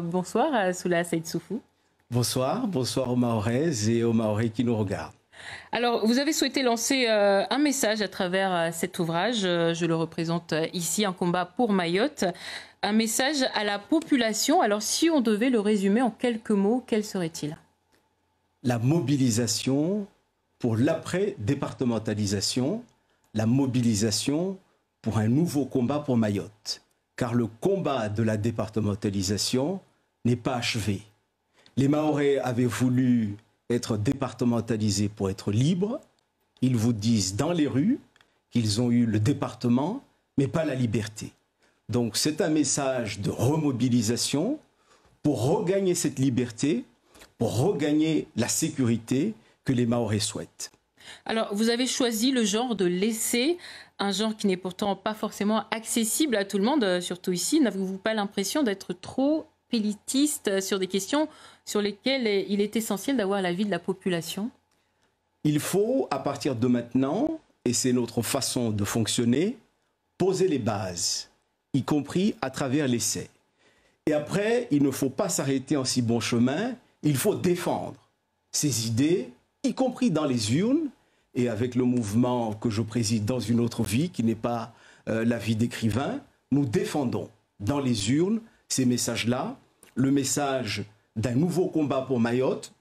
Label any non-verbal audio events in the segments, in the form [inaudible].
Bonsoir Soula Saïd Soufou. Bonsoir, bonsoir aux Mahorais et aux Mahorais qui nous regardent. Alors, vous avez souhaité lancer euh, un message à travers euh, cet ouvrage. Euh, je le représente ici, en combat pour Mayotte. Un message à la population. Alors, si on devait le résumer en quelques mots, quel serait-il La mobilisation pour l'après-départementalisation, la mobilisation pour un nouveau combat pour Mayotte. Car le combat de la départementalisation, n'est pas achevé. Les Maorés avaient voulu être départementalisés pour être libres. Ils vous disent dans les rues qu'ils ont eu le département, mais pas la liberté. Donc c'est un message de remobilisation pour regagner cette liberté, pour regagner la sécurité que les Maoris souhaitent. Alors, vous avez choisi le genre de laisser, un genre qui n'est pourtant pas forcément accessible à tout le monde, euh, surtout ici. N'avez-vous pas l'impression d'être trop sur des questions sur lesquelles il est essentiel d'avoir l'avis de la population Il faut, à partir de maintenant, et c'est notre façon de fonctionner, poser les bases, y compris à travers l'essai. Et après, il ne faut pas s'arrêter en si bon chemin, il faut défendre ses idées, y compris dans les urnes, et avec le mouvement que je préside dans une autre vie, qui n'est pas euh, la vie d'écrivain, nous défendons dans les urnes ces messages-là. Le message d'un nouveau combat pour Mayotte,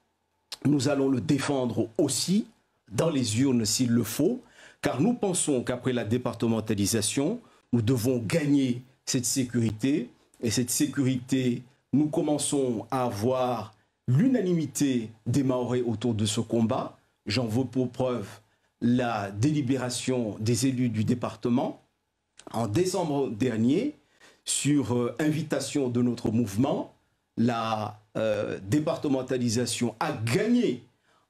nous allons le défendre aussi dans les urnes s'il le faut, car nous pensons qu'après la départementalisation, nous devons gagner cette sécurité. Et cette sécurité, nous commençons à avoir l'unanimité des Maorés autour de ce combat. J'en veux pour preuve la délibération des élus du département. En décembre dernier, sur euh, invitation de notre mouvement, la euh, départementalisation a gagné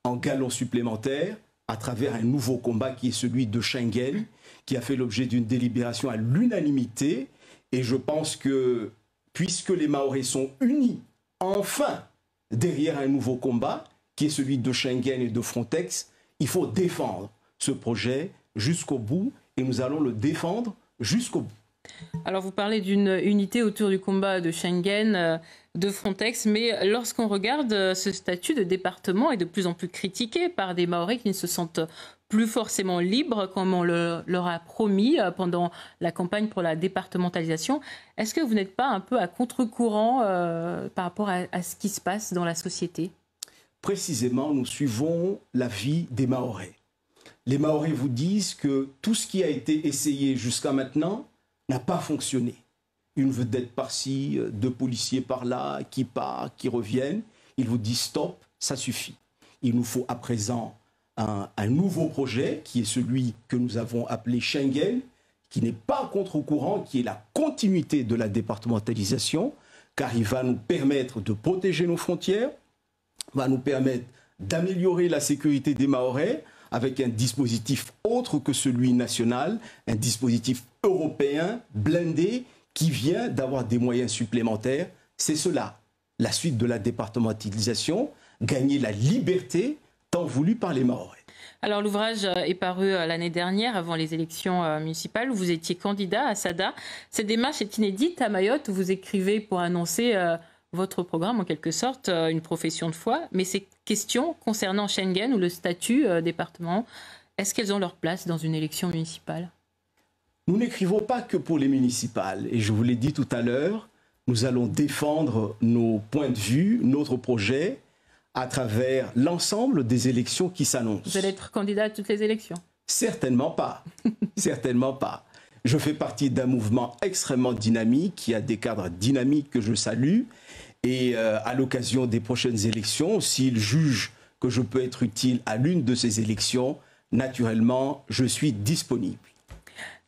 en galons supplémentaires à travers un nouveau combat qui est celui de Schengen, qui a fait l'objet d'une délibération à l'unanimité. Et je pense que, puisque les Maoris sont unis, enfin, derrière un nouveau combat, qui est celui de Schengen et de Frontex, il faut défendre ce projet jusqu'au bout, et nous allons le défendre jusqu'au bout. Alors vous parlez d'une unité autour du combat de Schengen, euh, de Frontex, mais lorsqu'on regarde euh, ce statut de département est de plus en plus critiqué par des Maoris qui ne se sentent plus forcément libres comme on leur a promis euh, pendant la campagne pour la départementalisation. Est-ce que vous n'êtes pas un peu à contre-courant par rapport à, ce qui se passe dans la société Précisément, nous suivons la vie des Maoris. Les Maoris vous disent que tout ce qui a été essayé jusqu'à maintenant, n'a pas fonctionné. Une vedette par-ci, euh, deux policiers par-là, qui part, qui reviennent. Il vous dit stop, ça suffit. Il nous faut à présent un, nouveau projet qui est celui que nous avons appelé Schengen, qui n'est pas contre-courant, qui est la continuité de la départementalisation, car il va nous permettre de protéger nos frontières, va nous permettre d'améliorer la sécurité des Maoris avec un dispositif autre que celui national, un dispositif européen, blindé, qui vient d'avoir des moyens supplémentaires. C'est cela, la suite de la départementalisation, gagner la liberté tant voulue par les Maoris. Alors l'ouvrage est paru euh, l'année dernière, avant les élections euh, municipales, où vous étiez candidat à Sada. Cette démarche est inédite à Mayotte, vous écrivez pour annoncer... Euh, votre programme, en quelque sorte, euh, une profession de foi, mais ces questions concernant Schengen ou le statut euh, département, est-ce qu'elles ont leur place dans une élection municipale Nous n'écrivons pas que pour les municipales, et je vous l'ai dit tout à l'heure, nous allons défendre nos points de vue, notre projet, à travers l'ensemble des élections qui s'annoncent. Vous allez être candidat à toutes les élections Certainement pas. [laughs] Certainement pas. Je fais partie d'un mouvement extrêmement dynamique, qui a des cadres dynamiques que je salue. Et euh, à l'occasion des prochaines élections, s'il juge que je peux être utile à l'une de ces élections, naturellement, je suis disponible.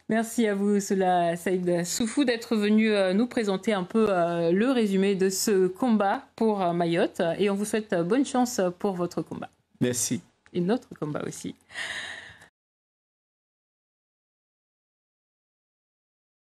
Merci à vous, cela Saïd Soufou, d'être venu euh, nous présenter un peu euh, le résumé de ce combat pour Mayotte. Et on vous souhaite bonne chance pour votre combat. Merci. Et notre combat aussi.